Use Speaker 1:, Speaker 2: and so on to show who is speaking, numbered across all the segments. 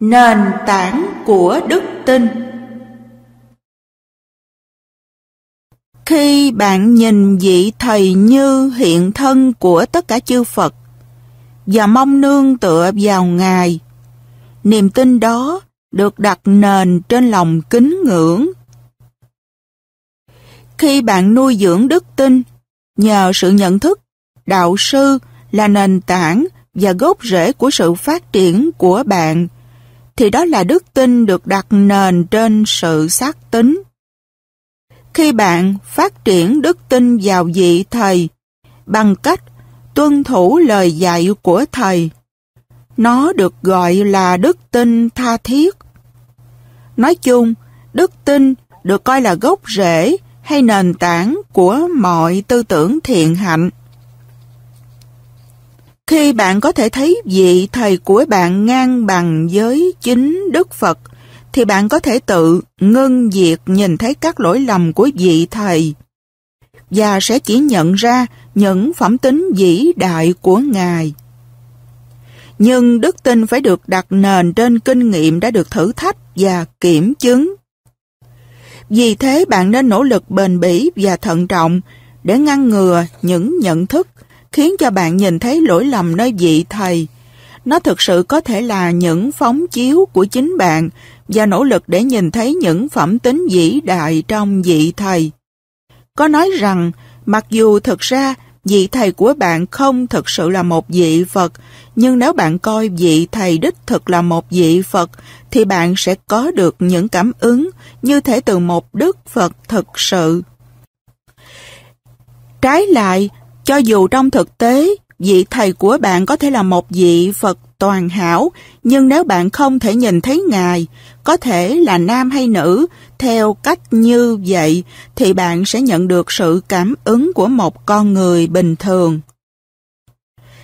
Speaker 1: Nền tảng của đức tin Khi bạn nhìn vị thầy như hiện thân của tất cả chư Phật và mong nương tựa vào Ngài, niềm tin đó được đặt nền trên lòng kính ngưỡng. Khi bạn nuôi dưỡng đức tin nhờ sự nhận thức, đạo sư là nền tảng và gốc rễ của sự phát triển của bạn thì đó là đức tin được đặt nền trên sự xác tính. Khi bạn phát triển đức tin vào vị Thầy bằng cách tuân thủ lời dạy của Thầy, nó được gọi là đức tin tha thiết. Nói chung, đức tin được coi là gốc rễ hay nền tảng của mọi tư tưởng thiện hạnh. Khi bạn có thể thấy vị thầy của bạn ngang bằng với chính Đức Phật, thì bạn có thể tự ngưng việc nhìn thấy các lỗi lầm của vị thầy và sẽ chỉ nhận ra những phẩm tính vĩ đại của Ngài. Nhưng đức tin phải được đặt nền trên kinh nghiệm đã được thử thách và kiểm chứng. Vì thế bạn nên nỗ lực bền bỉ và thận trọng để ngăn ngừa những nhận thức khiến cho bạn nhìn thấy lỗi lầm nơi vị thầy. Nó thực sự có thể là những phóng chiếu của chính bạn và nỗ lực để nhìn thấy những phẩm tính vĩ đại trong vị thầy. Có nói rằng, mặc dù thực ra vị thầy của bạn không thực sự là một vị Phật, nhưng nếu bạn coi vị thầy đích thực là một vị Phật, thì bạn sẽ có được những cảm ứng như thể từ một Đức Phật thực sự. Trái lại, cho dù trong thực tế, vị thầy của bạn có thể là một vị Phật toàn hảo, nhưng nếu bạn không thể nhìn thấy Ngài, có thể là nam hay nữ, theo cách như vậy thì bạn sẽ nhận được sự cảm ứng của một con người bình thường.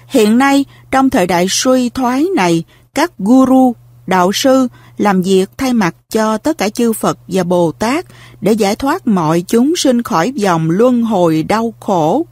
Speaker 1: Hiện nay, trong thời đại suy thoái này, các guru, đạo sư làm việc thay mặt cho tất cả chư Phật và Bồ Tát để giải thoát mọi chúng sinh khỏi dòng luân hồi đau khổ.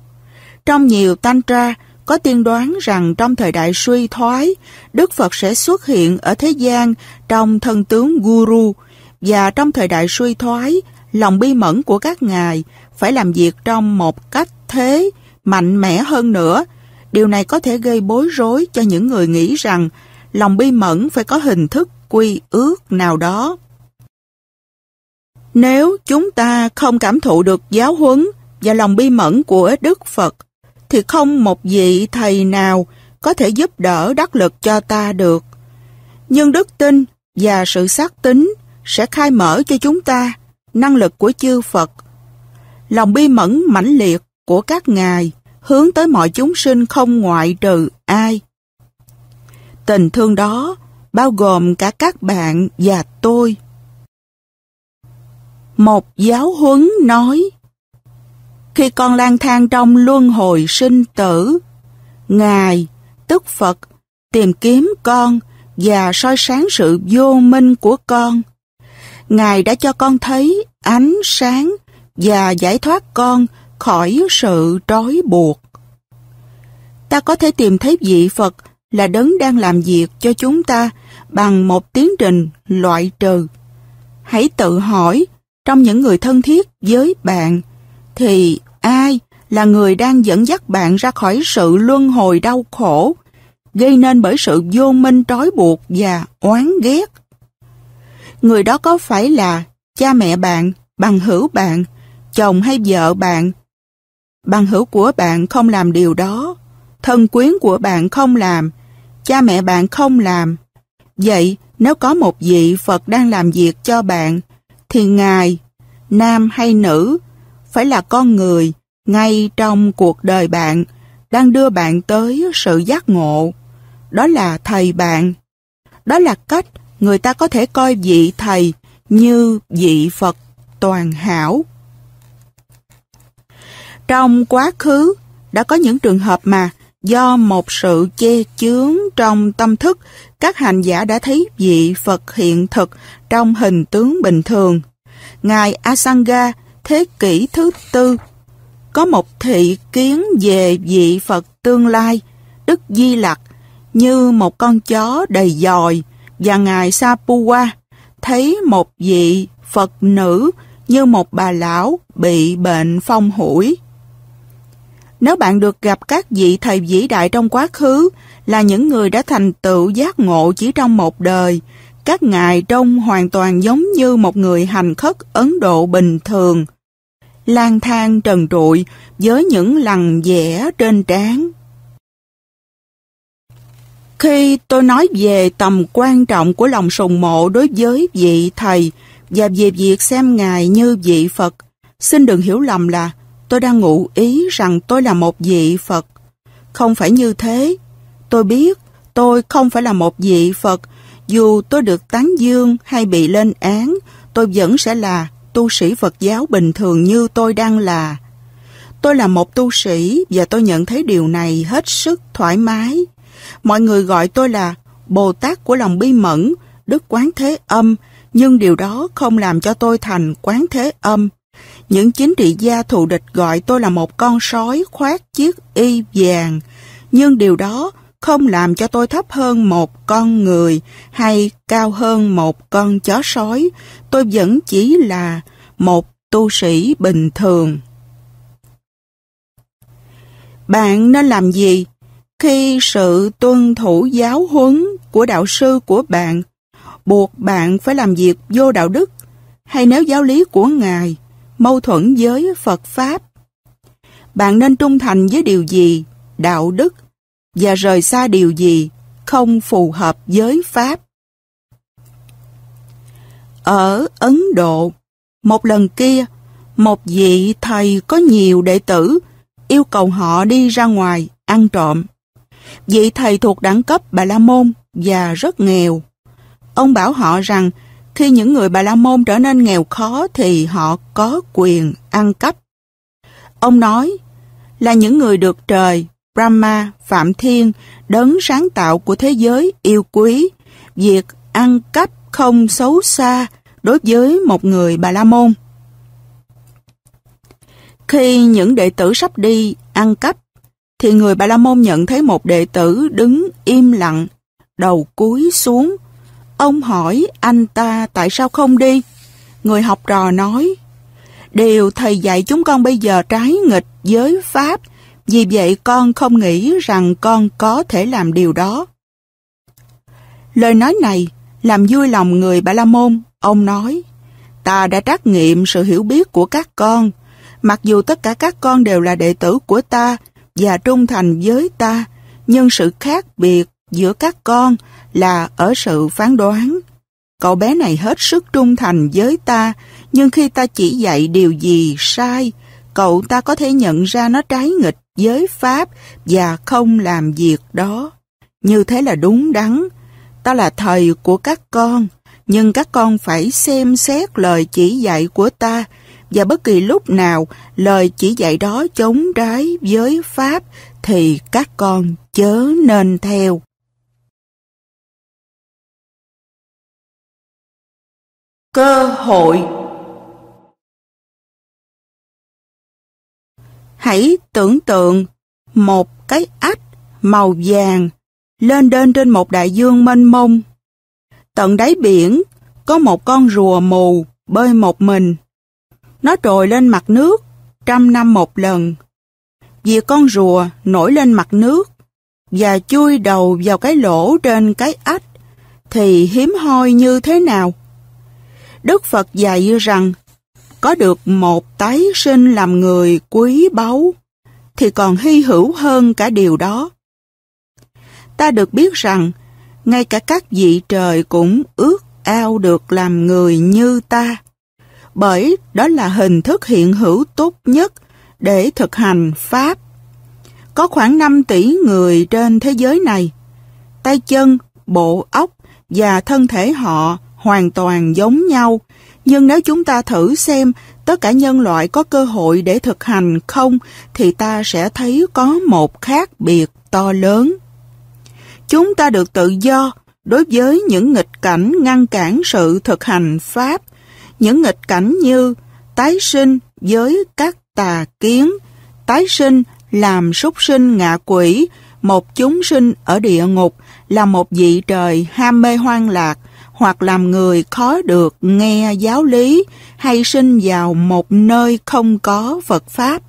Speaker 1: Trong nhiều tantra, có tiên đoán rằng trong thời đại suy thoái, Đức Phật sẽ xuất hiện ở thế gian trong thân tướng Guru, và trong thời đại suy thoái, lòng bi mẫn của các ngài phải làm việc trong một cách thế mạnh mẽ hơn nữa. Điều này có thể gây bối rối cho những người nghĩ rằng lòng bi mẫn phải có hình thức quy ước nào đó. Nếu chúng ta không cảm thụ được giáo huấn và lòng bi mẫn của Đức Phật, thì không một vị thầy nào có thể giúp đỡ đắc lực cho ta được. Nhưng đức tin và sự xác tính sẽ khai mở cho chúng ta năng lực của chư Phật. Lòng bi mẫn mãnh liệt của các ngài hướng tới mọi chúng sinh không ngoại trừ ai. Tình thương đó bao gồm cả các bạn và tôi. Một giáo huấn nói khi con lang thang trong luân hồi sinh tử. Ngài, tức Phật, tìm kiếm con và soi sáng sự vô minh của con. Ngài đã cho con thấy ánh sáng và giải thoát con khỏi sự trói buộc. Ta có thể tìm thấy vị Phật là đấng đang làm việc cho chúng ta bằng một tiến trình loại trừ. Hãy tự hỏi, trong những người thân thiết với bạn, thì ai là người đang dẫn dắt bạn ra khỏi sự luân hồi đau khổ, gây nên bởi sự vô minh trói buộc và oán ghét. Người đó có phải là cha mẹ bạn, bằng hữu bạn, chồng hay vợ bạn? Bằng hữu của bạn không làm điều đó, thân quyến của bạn không làm, cha mẹ bạn không làm. Vậy, nếu có một vị Phật đang làm việc cho bạn, thì Ngài, nam hay nữ, phải là con người ngay trong cuộc đời bạn đang đưa bạn tới sự giác ngộ. Đó là thầy bạn. Đó là cách người ta có thể coi vị thầy như vị Phật toàn hảo. Trong quá khứ, đã có những trường hợp mà do một sự che chướng trong tâm thức, các hành giả đã thấy vị Phật hiện thực trong hình tướng bình thường. Ngài Asanga thế kỷ thứ tư, có một thị kiến về vị Phật tương lai, Đức Di Lặc, như một con chó đầy dòi, và Ngài Sapuwa thấy một vị Phật nữ như một bà lão bị bệnh phong hủi. Nếu bạn được gặp các vị thầy vĩ đại trong quá khứ là những người đã thành tựu giác ngộ chỉ trong một đời, các ngài trông hoàn toàn giống như một người hành khất Ấn Độ bình thường, lang thang trần trụi với những lằn vẽ trên trán. Khi tôi nói về tầm quan trọng của lòng sùng mộ đối với vị thầy và về việc xem ngài như vị Phật, xin đừng hiểu lầm là tôi đang ngụ ý rằng tôi là một vị Phật. Không phải như thế. Tôi biết tôi không phải là một vị Phật, dù tôi được tán dương hay bị lên án, tôi vẫn sẽ là tu sĩ Phật giáo bình thường như tôi đang là. Tôi là một tu sĩ và tôi nhận thấy điều này hết sức thoải mái. Mọi người gọi tôi là Bồ Tát của lòng bi mẫn, Đức Quán Thế Âm, nhưng điều đó không làm cho tôi thành Quán Thế Âm. Những chính trị gia thù địch gọi tôi là một con sói khoác chiếc y vàng, nhưng điều đó không làm cho tôi thấp hơn một con người hay cao hơn một con chó sói, tôi vẫn chỉ là một tu sĩ bình thường. Bạn nên làm gì khi sự tuân thủ giáo huấn của đạo sư của bạn buộc bạn phải làm việc vô đạo đức hay nếu giáo lý của Ngài mâu thuẫn với Phật Pháp? Bạn nên trung thành với điều gì? Đạo đức và rời xa điều gì không phù hợp với Pháp. Ở Ấn Độ, một lần kia, một vị thầy có nhiều đệ tử yêu cầu họ đi ra ngoài ăn trộm. Vị thầy thuộc đẳng cấp Bà La Môn và rất nghèo. Ông bảo họ rằng khi những người Bà La Môn trở nên nghèo khó thì họ có quyền ăn cắp. Ông nói là những người được trời Brahma, Phạm Thiên, đấng sáng tạo của thế giới yêu quý, việc ăn cắp không xấu xa đối với một người Bà La Môn. Khi những đệ tử sắp đi ăn cắp, thì người Bà La Môn nhận thấy một đệ tử đứng im lặng, đầu cúi xuống. Ông hỏi anh ta tại sao không đi? Người học trò nói, điều thầy dạy chúng con bây giờ trái nghịch với Pháp, vì vậy con không nghĩ rằng con có thể làm điều đó. Lời nói này làm vui lòng người Bà La Môn, ông nói. Ta đã trắc nghiệm sự hiểu biết của các con. Mặc dù tất cả các con đều là đệ tử của ta và trung thành với ta, nhưng sự khác biệt giữa các con là ở sự phán đoán. Cậu bé này hết sức trung thành với ta, nhưng khi ta chỉ dạy điều gì sai, cậu ta có thể nhận ra nó trái nghịch giới pháp và không làm việc đó. Như thế là đúng đắn. Ta là thầy của các con, nhưng các con phải xem xét lời chỉ dạy của ta và bất kỳ lúc nào lời chỉ dạy đó chống trái với pháp thì các con chớ nên theo. Cơ hội Hãy tưởng tượng một cái ách màu vàng lên đên trên một đại dương mênh mông. Tận đáy biển có một con rùa mù bơi một mình. Nó trồi lên mặt nước trăm năm một lần. Vì con rùa nổi lên mặt nước và chui đầu vào cái lỗ trên cái ách thì hiếm hoi như thế nào? Đức Phật dạy rằng có được một tái sinh làm người quý báu, thì còn hy hữu hơn cả điều đó. Ta được biết rằng, ngay cả các vị trời cũng ước ao được làm người như ta, bởi đó là hình thức hiện hữu tốt nhất để thực hành Pháp. Có khoảng 5 tỷ người trên thế giới này, tay chân, bộ óc và thân thể họ hoàn toàn giống nhau nhưng nếu chúng ta thử xem tất cả nhân loại có cơ hội để thực hành không thì ta sẽ thấy có một khác biệt to lớn. Chúng ta được tự do đối với những nghịch cảnh ngăn cản sự thực hành pháp, những nghịch cảnh như tái sinh với các tà kiến, tái sinh làm súc sinh ngạ quỷ, một chúng sinh ở địa ngục là một vị trời ham mê hoang lạc, hoặc làm người khó được nghe giáo lý hay sinh vào một nơi không có Phật Pháp.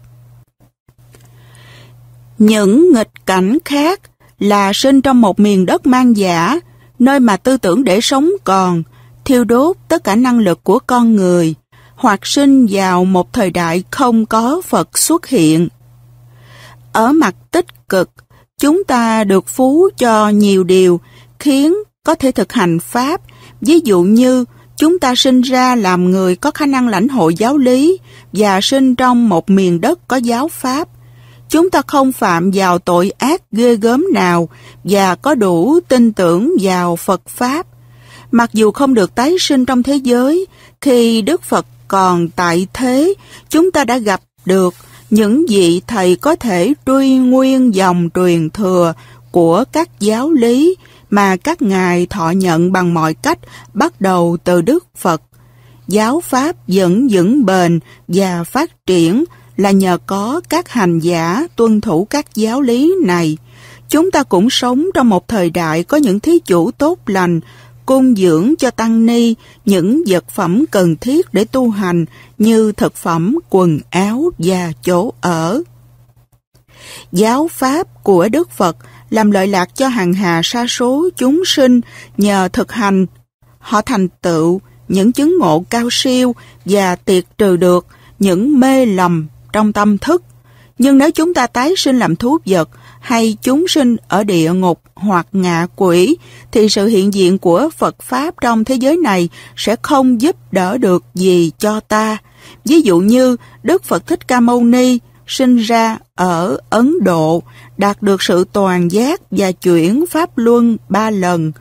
Speaker 1: Những nghịch cảnh khác là sinh trong một miền đất mang giả, nơi mà tư tưởng để sống còn, thiêu đốt tất cả năng lực của con người, hoặc sinh vào một thời đại không có Phật xuất hiện. Ở mặt tích cực, chúng ta được phú cho nhiều điều khiến có thể thực hành Pháp Ví dụ như, chúng ta sinh ra làm người có khả năng lãnh hội giáo lý và sinh trong một miền đất có giáo pháp. Chúng ta không phạm vào tội ác ghê gớm nào và có đủ tin tưởng vào Phật Pháp. Mặc dù không được tái sinh trong thế giới, khi Đức Phật còn tại thế, chúng ta đã gặp được những vị thầy có thể truy nguyên dòng truyền thừa của các giáo lý mà các ngài thọ nhận bằng mọi cách bắt đầu từ Đức Phật. Giáo Pháp vẫn vững bền và phát triển là nhờ có các hành giả tuân thủ các giáo lý này. Chúng ta cũng sống trong một thời đại có những thí chủ tốt lành, cung dưỡng cho tăng ni những vật phẩm cần thiết để tu hành như thực phẩm, quần áo và chỗ ở. Giáo pháp của Đức Phật làm lợi lạc cho hàng hà sa số chúng sinh nhờ thực hành. Họ thành tựu những chứng ngộ cao siêu và tiệt trừ được những mê lầm trong tâm thức. Nhưng nếu chúng ta tái sinh làm thú vật hay chúng sinh ở địa ngục hoặc ngạ quỷ, thì sự hiện diện của Phật Pháp trong thế giới này sẽ không giúp đỡ được gì cho ta. Ví dụ như Đức Phật Thích Ca Mâu Ni sinh ra ở Ấn Độ, đạt được sự toàn giác và chuyển pháp luân ba lần.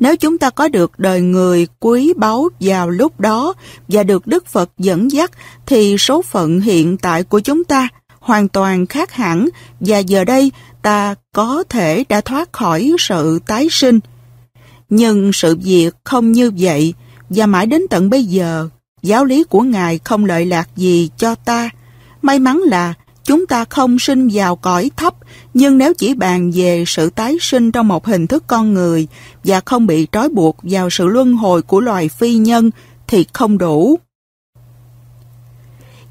Speaker 1: Nếu chúng ta có được đời người quý báu vào lúc đó và được Đức Phật dẫn dắt thì số phận hiện tại của chúng ta hoàn toàn khác hẳn và giờ đây ta có thể đã thoát khỏi sự tái sinh. Nhưng sự việc không như vậy và mãi đến tận bây giờ giáo lý của Ngài không lợi lạc gì cho ta. May mắn là Chúng ta không sinh vào cõi thấp, nhưng nếu chỉ bàn về sự tái sinh trong một hình thức con người và không bị trói buộc vào sự luân hồi của loài phi nhân thì không đủ.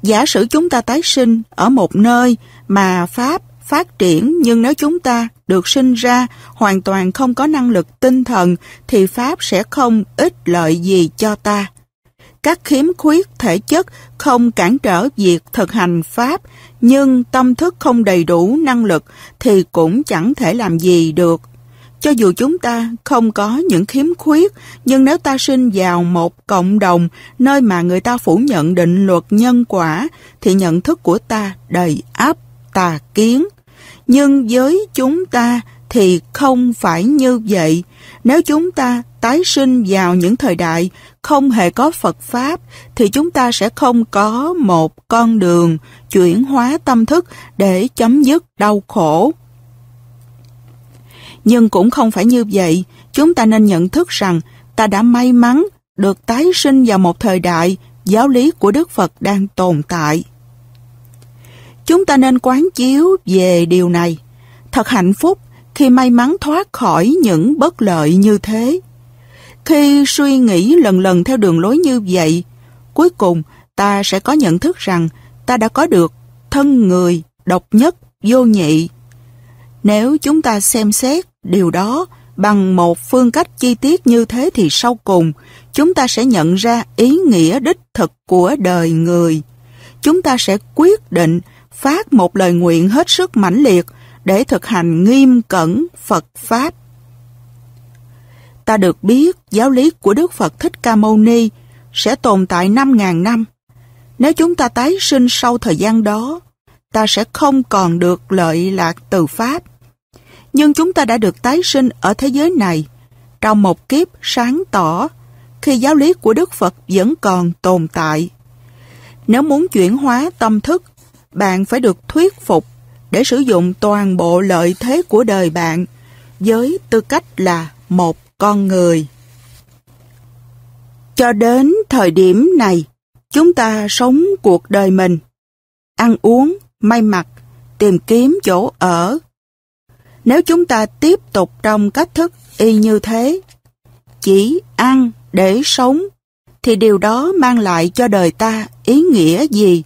Speaker 1: Giả sử chúng ta tái sinh ở một nơi mà Pháp phát triển nhưng nếu chúng ta được sinh ra hoàn toàn không có năng lực tinh thần thì Pháp sẽ không ích lợi gì cho ta. Các khiếm khuyết thể chất không cản trở việc thực hành Pháp nhưng tâm thức không đầy đủ năng lực thì cũng chẳng thể làm gì được. Cho dù chúng ta không có những khiếm khuyết, nhưng nếu ta sinh vào một cộng đồng nơi mà người ta phủ nhận định luật nhân quả, thì nhận thức của ta đầy áp tà kiến. Nhưng với chúng ta thì không phải như vậy. Nếu chúng ta tái sinh vào những thời đại không hề có Phật Pháp thì chúng ta sẽ không có một con đường chuyển hóa tâm thức để chấm dứt đau khổ. Nhưng cũng không phải như vậy, chúng ta nên nhận thức rằng ta đã may mắn được tái sinh vào một thời đại giáo lý của Đức Phật đang tồn tại. Chúng ta nên quán chiếu về điều này. Thật hạnh phúc khi may mắn thoát khỏi những bất lợi như thế. Khi suy nghĩ lần lần theo đường lối như vậy, cuối cùng ta sẽ có nhận thức rằng ta đã có được thân người độc nhất, vô nhị. Nếu chúng ta xem xét điều đó bằng một phương cách chi tiết như thế thì sau cùng chúng ta sẽ nhận ra ý nghĩa đích thực của đời người. Chúng ta sẽ quyết định phát một lời nguyện hết sức mãnh liệt để thực hành nghiêm cẩn Phật Pháp ta được biết giáo lý của Đức Phật Thích Ca Mâu Ni sẽ tồn tại 5.000 năm. Nếu chúng ta tái sinh sau thời gian đó, ta sẽ không còn được lợi lạc từ Pháp. Nhưng chúng ta đã được tái sinh ở thế giới này, trong một kiếp sáng tỏ, khi giáo lý của Đức Phật vẫn còn tồn tại. Nếu muốn chuyển hóa tâm thức, bạn phải được thuyết phục để sử dụng toàn bộ lợi thế của đời bạn với tư cách là một con người. Cho đến thời điểm này, chúng ta sống cuộc đời mình, ăn uống, may mặc, tìm kiếm chỗ ở. Nếu chúng ta tiếp tục trong cách thức y như thế, chỉ ăn để sống, thì điều đó mang lại cho đời ta ý nghĩa gì?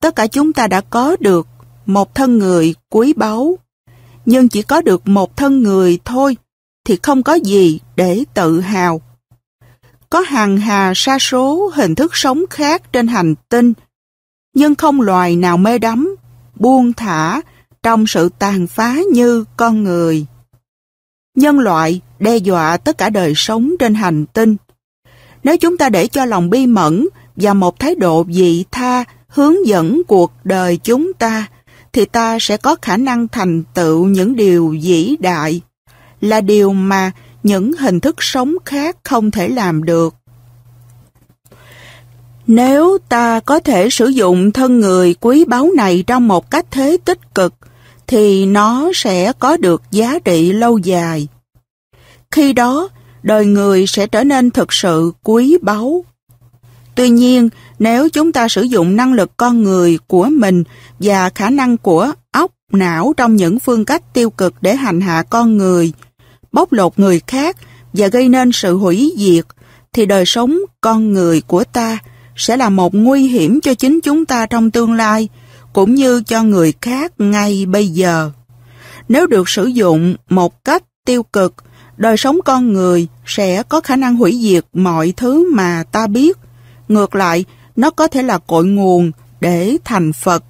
Speaker 1: Tất cả chúng ta đã có được một thân người quý báu, nhưng chỉ có được một thân người thôi thì không có gì để tự hào. Có hàng hà sa số hình thức sống khác trên hành tinh, nhưng không loài nào mê đắm, buông thả trong sự tàn phá như con người. Nhân loại đe dọa tất cả đời sống trên hành tinh. Nếu chúng ta để cho lòng bi mẫn và một thái độ dị tha hướng dẫn cuộc đời chúng ta, thì ta sẽ có khả năng thành tựu những điều vĩ đại là điều mà những hình thức sống khác không thể làm được. Nếu ta có thể sử dụng thân người quý báu này trong một cách thế tích cực, thì nó sẽ có được giá trị lâu dài. Khi đó, đời người sẽ trở nên thực sự quý báu. Tuy nhiên, nếu chúng ta sử dụng năng lực con người của mình và khả năng của óc não trong những phương cách tiêu cực để hành hạ con người, bóc lột người khác và gây nên sự hủy diệt, thì đời sống con người của ta sẽ là một nguy hiểm cho chính chúng ta trong tương lai, cũng như cho người khác ngay bây giờ. Nếu được sử dụng một cách tiêu cực, đời sống con người sẽ có khả năng hủy diệt mọi thứ mà ta biết. Ngược lại, nó có thể là cội nguồn để thành Phật.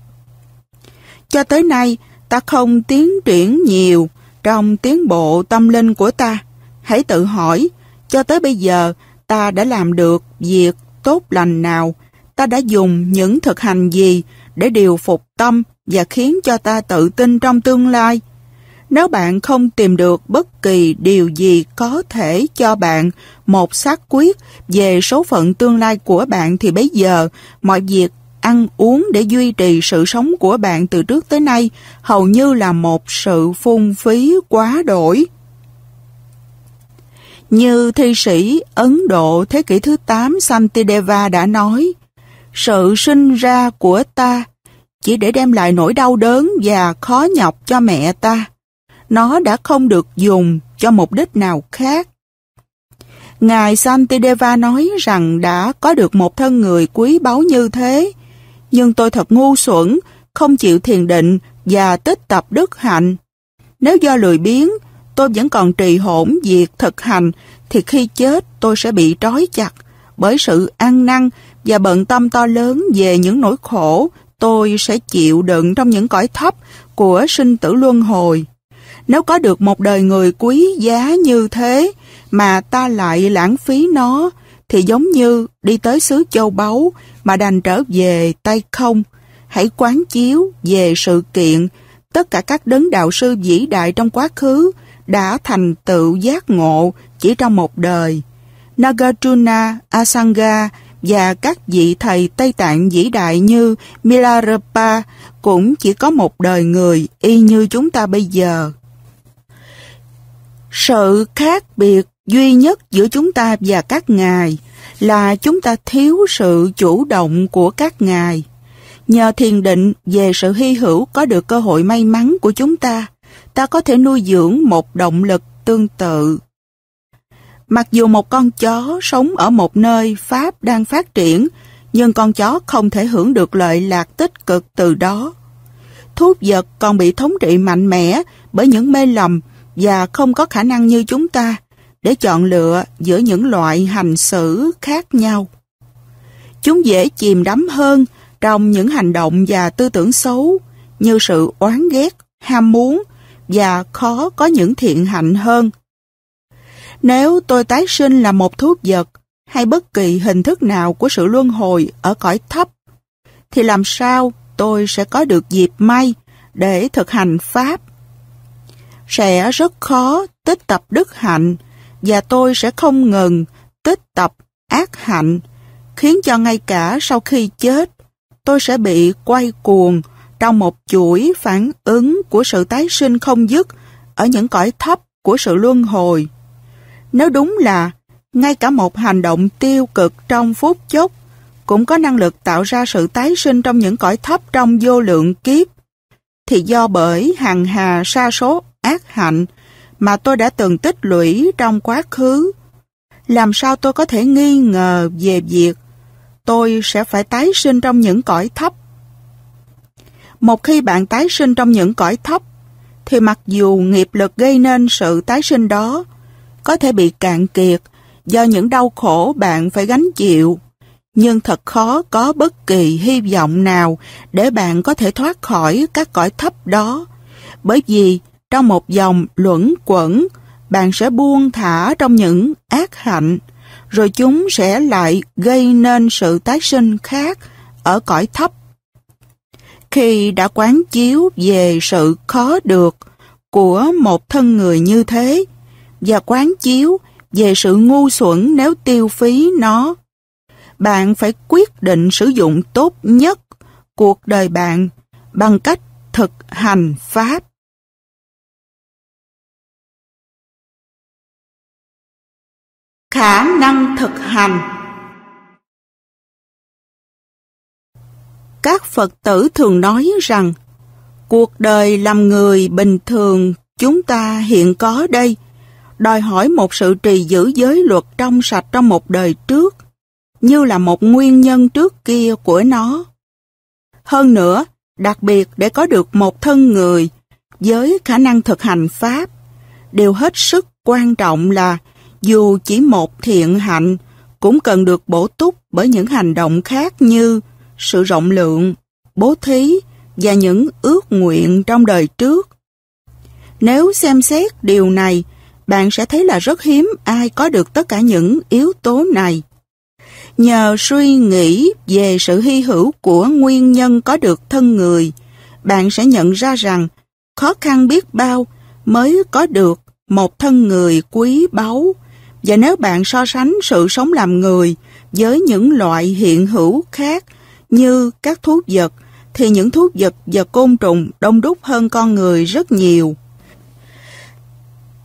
Speaker 1: Cho tới nay, ta không tiến triển nhiều trong tiến bộ tâm linh của ta. Hãy tự hỏi, cho tới bây giờ ta đã làm được việc tốt lành nào, ta đã dùng những thực hành gì để điều phục tâm và khiến cho ta tự tin trong tương lai. Nếu bạn không tìm được bất kỳ điều gì có thể cho bạn một xác quyết về số phận tương lai của bạn thì bây giờ mọi việc ăn uống để duy trì sự sống của bạn từ trước tới nay hầu như là một sự phung phí quá đổi. Như thi sĩ Ấn Độ thế kỷ thứ 8 Santideva đã nói, sự sinh ra của ta chỉ để đem lại nỗi đau đớn và khó nhọc cho mẹ ta. Nó đã không được dùng cho mục đích nào khác. Ngài Santideva nói rằng đã có được một thân người quý báu như thế nhưng tôi thật ngu xuẩn, không chịu thiền định và tích tập đức hạnh. Nếu do lười biếng, tôi vẫn còn trì hỗn việc thực hành, thì khi chết tôi sẽ bị trói chặt bởi sự ăn năn và bận tâm to lớn về những nỗi khổ tôi sẽ chịu đựng trong những cõi thấp của sinh tử luân hồi. Nếu có được một đời người quý giá như thế mà ta lại lãng phí nó, thì giống như đi tới xứ châu báu mà đành trở về tay không. Hãy quán chiếu về sự kiện tất cả các đấng đạo sư vĩ đại trong quá khứ đã thành tựu giác ngộ chỉ trong một đời. Nagarjuna, Asanga và các vị thầy Tây Tạng vĩ đại như Milarepa cũng chỉ có một đời người y như chúng ta bây giờ. Sự khác biệt duy nhất giữa chúng ta và các ngài là chúng ta thiếu sự chủ động của các ngài. Nhờ thiền định về sự hy hữu có được cơ hội may mắn của chúng ta, ta có thể nuôi dưỡng một động lực tương tự. Mặc dù một con chó sống ở một nơi Pháp đang phát triển, nhưng con chó không thể hưởng được lợi lạc tích cực từ đó. Thú vật còn bị thống trị mạnh mẽ bởi những mê lầm và không có khả năng như chúng ta để chọn lựa giữa những loại hành xử khác nhau. Chúng dễ chìm đắm hơn trong những hành động và tư tưởng xấu như sự oán ghét, ham muốn và khó có những thiện hạnh hơn. Nếu tôi tái sinh là một thuốc vật hay bất kỳ hình thức nào của sự luân hồi ở cõi thấp, thì làm sao tôi sẽ có được dịp may để thực hành Pháp? Sẽ rất khó tích tập đức hạnh và tôi sẽ không ngừng tích tập ác hạnh, khiến cho ngay cả sau khi chết, tôi sẽ bị quay cuồng trong một chuỗi phản ứng của sự tái sinh không dứt ở những cõi thấp của sự luân hồi. Nếu đúng là ngay cả một hành động tiêu cực trong phút chốc cũng có năng lực tạo ra sự tái sinh trong những cõi thấp trong vô lượng kiếp, thì do bởi hàng hà sa số ác hạnh mà tôi đã từng tích lũy trong quá khứ. Làm sao tôi có thể nghi ngờ về việc tôi sẽ phải tái sinh trong những cõi thấp? Một khi bạn tái sinh trong những cõi thấp, thì mặc dù nghiệp lực gây nên sự tái sinh đó có thể bị cạn kiệt do những đau khổ bạn phải gánh chịu, nhưng thật khó có bất kỳ hy vọng nào để bạn có thể thoát khỏi các cõi thấp đó, bởi vì trong một dòng luẩn quẩn, bạn sẽ buông thả trong những ác hạnh, rồi chúng sẽ lại gây nên sự tái sinh khác ở cõi thấp. Khi đã quán chiếu về sự khó được của một thân người như thế, và quán chiếu về sự ngu xuẩn nếu tiêu phí nó, bạn phải quyết định sử dụng tốt nhất cuộc đời bạn bằng cách thực hành Pháp. khả năng thực hành các phật tử thường nói rằng cuộc đời làm người bình thường chúng ta hiện có đây đòi hỏi một sự trì giữ giới luật trong sạch trong một đời trước như là một nguyên nhân trước kia của nó hơn nữa đặc biệt để có được một thân người với khả năng thực hành pháp điều hết sức quan trọng là dù chỉ một thiện hạnh cũng cần được bổ túc bởi những hành động khác như sự rộng lượng, bố thí và những ước nguyện trong đời trước. Nếu xem xét điều này, bạn sẽ thấy là rất hiếm ai có được tất cả những yếu tố này. Nhờ suy nghĩ về sự hy hữu của nguyên nhân có được thân người, bạn sẽ nhận ra rằng khó khăn biết bao mới có được một thân người quý báu. Và nếu bạn so sánh sự sống làm người với những loại hiện hữu khác như các thú vật, thì những thú vật và côn trùng đông đúc hơn con người rất nhiều.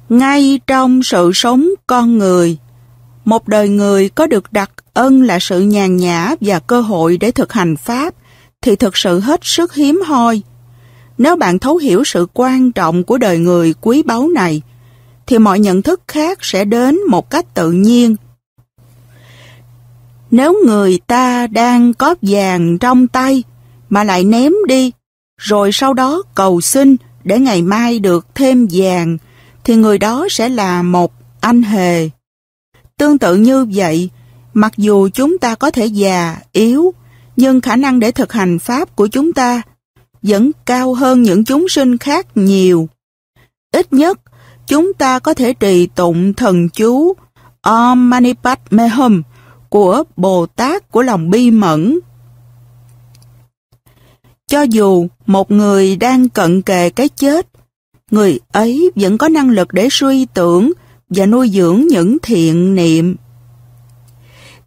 Speaker 1: Ngay trong sự sống con người, một đời người có được đặc ân là sự nhàn nhã và cơ hội để thực hành Pháp thì thực sự hết sức hiếm hoi. Nếu bạn thấu hiểu sự quan trọng của đời người quý báu này, thì mọi nhận thức khác sẽ đến một cách tự nhiên. Nếu người ta đang có vàng trong tay mà lại ném đi, rồi sau đó cầu xin để ngày mai được thêm vàng, thì người đó sẽ là một anh hề. Tương tự như vậy, mặc dù chúng ta có thể già, yếu, nhưng khả năng để thực hành pháp của chúng ta vẫn cao hơn những chúng sinh khác nhiều. Ít nhất, chúng ta có thể trì tụng thần chú Om Mani Padme Hum của Bồ Tát của lòng bi mẫn. Cho dù một người đang cận kề cái chết, người ấy vẫn có năng lực để suy tưởng và nuôi dưỡng những thiện niệm.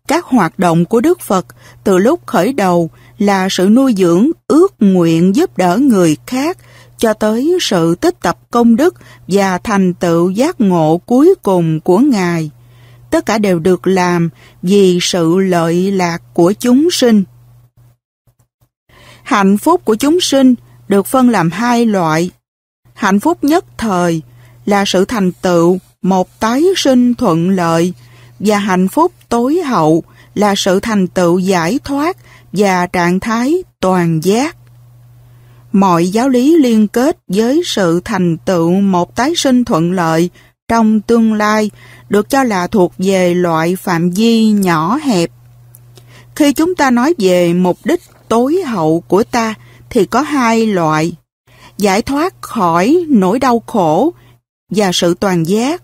Speaker 1: Các hoạt động của Đức Phật từ lúc khởi đầu là sự nuôi dưỡng ước nguyện giúp đỡ người khác cho tới sự tích tập công đức và thành tựu giác ngộ cuối cùng của Ngài. Tất cả đều được làm vì sự lợi lạc của chúng sinh. Hạnh phúc của chúng sinh được phân làm hai loại. Hạnh phúc nhất thời là sự thành tựu một tái sinh thuận lợi và hạnh phúc tối hậu là sự thành tựu giải thoát và trạng thái toàn giác mọi giáo lý liên kết với sự thành tựu một tái sinh thuận lợi trong tương lai được cho là thuộc về loại phạm vi nhỏ hẹp. Khi chúng ta nói về mục đích tối hậu của ta thì có hai loại, giải thoát khỏi nỗi đau khổ và sự toàn giác.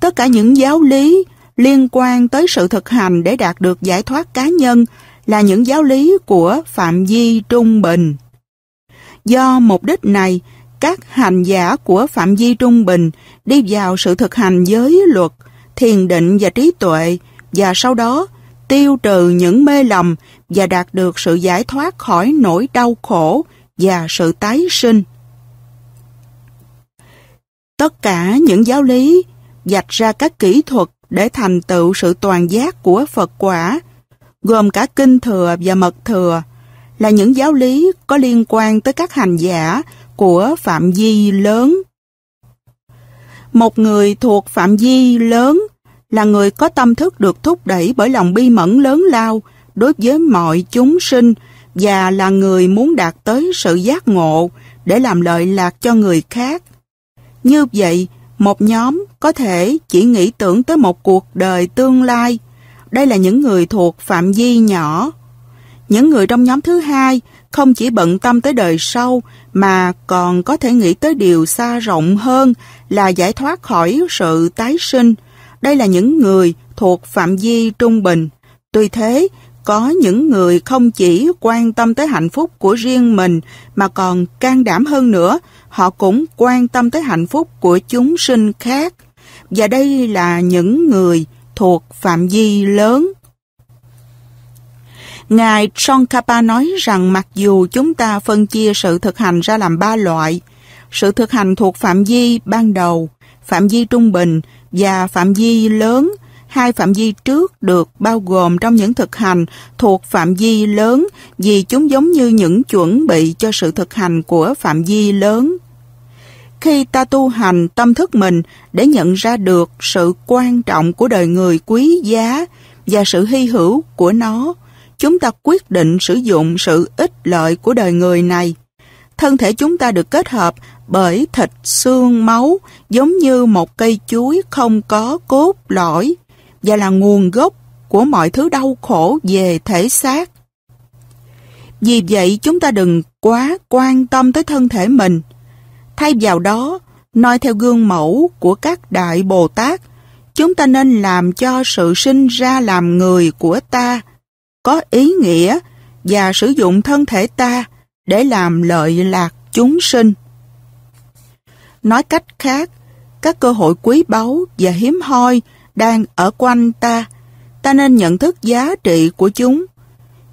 Speaker 1: Tất cả những giáo lý liên quan tới sự thực hành để đạt được giải thoát cá nhân là những giáo lý của phạm vi trung bình. Do mục đích này, các hành giả của Phạm Vi Trung Bình đi vào sự thực hành giới luật, thiền định và trí tuệ và sau đó tiêu trừ những mê lầm và đạt được sự giải thoát khỏi nỗi đau khổ và sự tái sinh. Tất cả những giáo lý dạch ra các kỹ thuật để thành tựu sự toàn giác của Phật quả, gồm cả kinh thừa và mật thừa, là những giáo lý có liên quan tới các hành giả của phạm vi lớn. Một người thuộc phạm vi lớn là người có tâm thức được thúc đẩy bởi lòng bi mẫn lớn lao đối với mọi chúng sinh và là người muốn đạt tới sự giác ngộ để làm lợi lạc cho người khác. Như vậy, một nhóm có thể chỉ nghĩ tưởng tới một cuộc đời tương lai. Đây là những người thuộc phạm vi nhỏ. Những người trong nhóm thứ hai không chỉ bận tâm tới đời sau mà còn có thể nghĩ tới điều xa rộng hơn là giải thoát khỏi sự tái sinh. Đây là những người thuộc phạm vi trung bình. Tuy thế, có những người không chỉ quan tâm tới hạnh phúc của riêng mình mà còn can đảm hơn nữa, họ cũng quan tâm tới hạnh phúc của chúng sinh khác. Và đây là những người thuộc phạm vi lớn. Ngài Tsongkhapa nói rằng mặc dù chúng ta phân chia sự thực hành ra làm ba loại, sự thực hành thuộc phạm vi ban đầu, phạm vi trung bình và phạm vi lớn, hai phạm vi trước được bao gồm trong những thực hành thuộc phạm vi lớn vì chúng giống như những chuẩn bị cho sự thực hành của phạm vi lớn. Khi ta tu hành tâm thức mình để nhận ra được sự quan trọng của đời người quý giá và sự hy hữu của nó, chúng ta quyết định sử dụng sự ích lợi của đời người này. Thân thể chúng ta được kết hợp bởi thịt, xương, máu giống như một cây chuối không có cốt, lõi và là nguồn gốc của mọi thứ đau khổ về thể xác. Vì vậy chúng ta đừng quá quan tâm tới thân thể mình. Thay vào đó, noi theo gương mẫu của các đại Bồ Tát, chúng ta nên làm cho sự sinh ra làm người của ta có ý nghĩa và sử dụng thân thể ta để làm lợi lạc chúng sinh. Nói cách khác, các cơ hội quý báu và hiếm hoi đang ở quanh ta, ta nên nhận thức giá trị của chúng.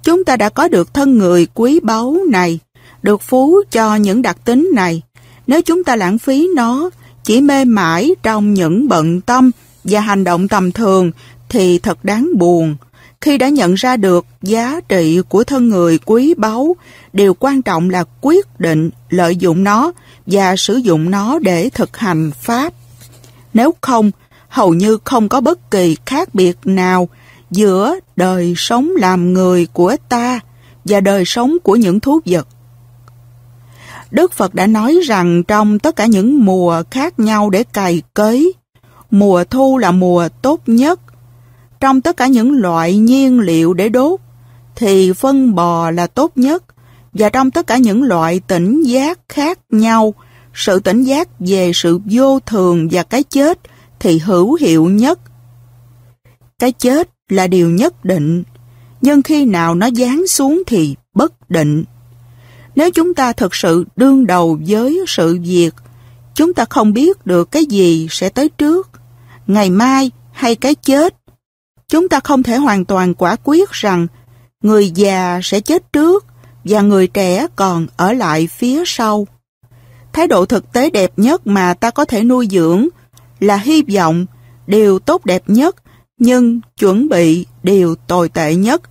Speaker 1: Chúng ta đã có được thân người quý báu này, được phú cho những đặc tính này. Nếu chúng ta lãng phí nó, chỉ mê mải trong những bận tâm và hành động tầm thường thì thật đáng buồn. Khi đã nhận ra được giá trị của thân người quý báu, điều quan trọng là quyết định lợi dụng nó và sử dụng nó để thực hành Pháp. Nếu không, hầu như không có bất kỳ khác biệt nào giữa đời sống làm người của ta và đời sống của những thú vật. Đức Phật đã nói rằng trong tất cả những mùa khác nhau để cày cấy, mùa thu là mùa tốt nhất trong tất cả những loại nhiên liệu để đốt, thì phân bò là tốt nhất. Và trong tất cả những loại tỉnh giác khác nhau, sự tỉnh giác về sự vô thường và cái chết thì hữu hiệu nhất. Cái chết là điều nhất định, nhưng khi nào nó dán xuống thì bất định. Nếu chúng ta thực sự đương đầu với sự việc, chúng ta không biết được cái gì sẽ tới trước, ngày mai hay cái chết Chúng ta không thể hoàn toàn quả quyết rằng người già sẽ chết trước và người trẻ còn ở lại phía sau. Thái độ thực tế đẹp nhất mà ta có thể nuôi dưỡng là hy vọng điều tốt đẹp nhất nhưng chuẩn bị điều tồi tệ nhất.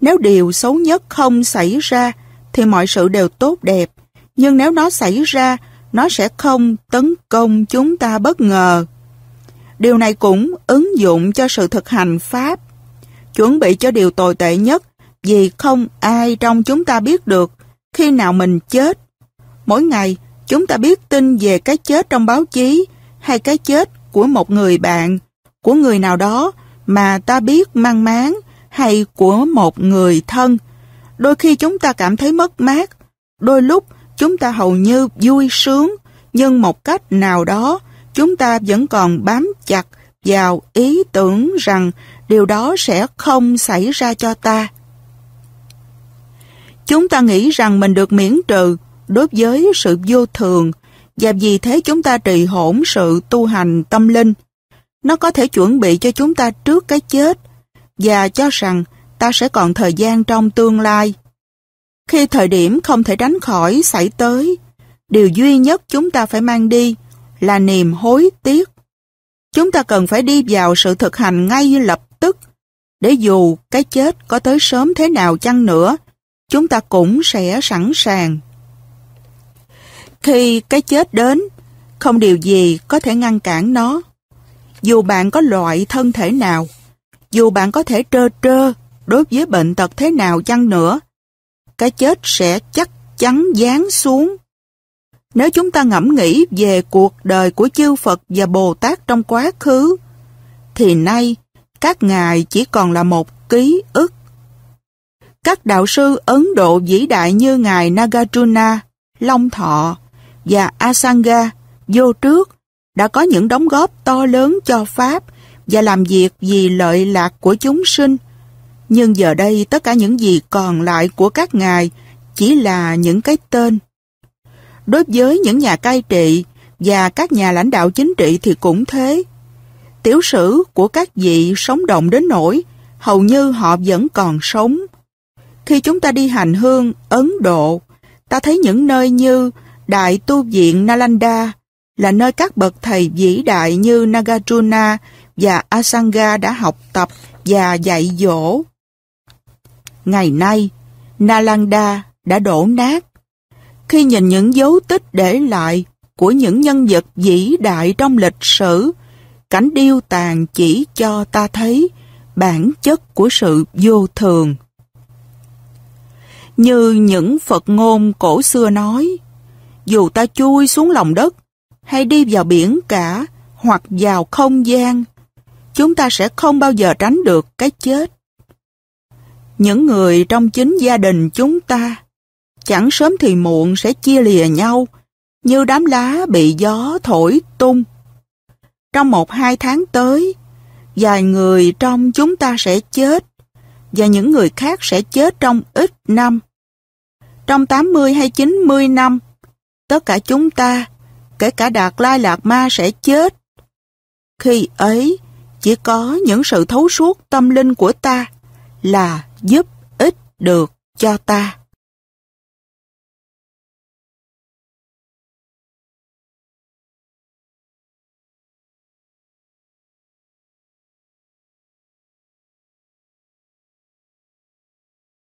Speaker 1: Nếu điều xấu nhất không xảy ra thì mọi sự đều tốt đẹp, nhưng nếu nó xảy ra, nó sẽ không tấn công chúng ta bất ngờ. Điều này cũng ứng dụng cho sự thực hành Pháp. Chuẩn bị cho điều tồi tệ nhất vì không ai trong chúng ta biết được khi nào mình chết. Mỗi ngày, chúng ta biết tin về cái chết trong báo chí hay cái chết của một người bạn, của người nào đó mà ta biết mang máng hay của một người thân. Đôi khi chúng ta cảm thấy mất mát, đôi lúc chúng ta hầu như vui sướng nhưng một cách nào đó chúng ta vẫn còn bám chặt vào ý tưởng rằng điều đó sẽ không xảy ra cho ta. Chúng ta nghĩ rằng mình được miễn trừ đối với sự vô thường và vì thế chúng ta trì hỗn sự tu hành tâm linh. Nó có thể chuẩn bị cho chúng ta trước cái chết và cho rằng ta sẽ còn thời gian trong tương lai. Khi thời điểm không thể tránh khỏi xảy tới, điều duy nhất chúng ta phải mang đi là niềm hối tiếc. Chúng ta cần phải đi vào sự thực hành ngay lập tức, để dù cái chết có tới sớm thế nào chăng nữa, chúng ta cũng sẽ sẵn sàng. Khi cái chết đến, không điều gì có thể ngăn cản nó. Dù bạn có loại thân thể nào, dù bạn có thể trơ trơ đối với bệnh tật thế nào chăng nữa, cái chết sẽ chắc chắn dán xuống nếu chúng ta ngẫm nghĩ về cuộc đời của chư Phật và Bồ Tát trong quá khứ, thì nay các ngài chỉ còn là một ký ức. Các đạo sư Ấn Độ vĩ đại như ngài Nagarjuna, Long Thọ và Asanga vô trước đã có những đóng góp to lớn cho Pháp và làm việc vì lợi lạc của chúng sinh. Nhưng giờ đây tất cả những gì còn lại của các ngài chỉ là những cái tên. Đối với những nhà cai trị và các nhà lãnh đạo chính trị thì cũng thế. Tiểu sử của các vị sống động đến nỗi hầu như họ vẫn còn sống. Khi chúng ta đi hành hương Ấn Độ, ta thấy những nơi như Đại Tu Viện Nalanda là nơi các bậc thầy vĩ đại như Nagarjuna và Asanga đã học tập và dạy dỗ. Ngày nay, Nalanda đã đổ nát khi nhìn những dấu tích để lại của những nhân vật vĩ đại trong lịch sử, cảnh điêu tàn chỉ cho ta thấy bản chất của sự vô thường. Như những Phật ngôn cổ xưa nói, dù ta chui xuống lòng đất hay đi vào biển cả hoặc vào không gian, chúng ta sẽ không bao giờ tránh được cái chết. Những người trong chính gia đình chúng ta chẳng sớm thì muộn sẽ chia lìa nhau, như đám lá bị gió thổi tung. Trong một hai tháng tới, vài người trong chúng ta sẽ chết, và những người khác sẽ chết trong ít năm. Trong 80 hay 90 năm, tất cả chúng ta, kể cả Đạt Lai Lạc Ma sẽ chết. Khi ấy, chỉ có những sự thấu suốt tâm linh của ta là giúp ích được cho ta.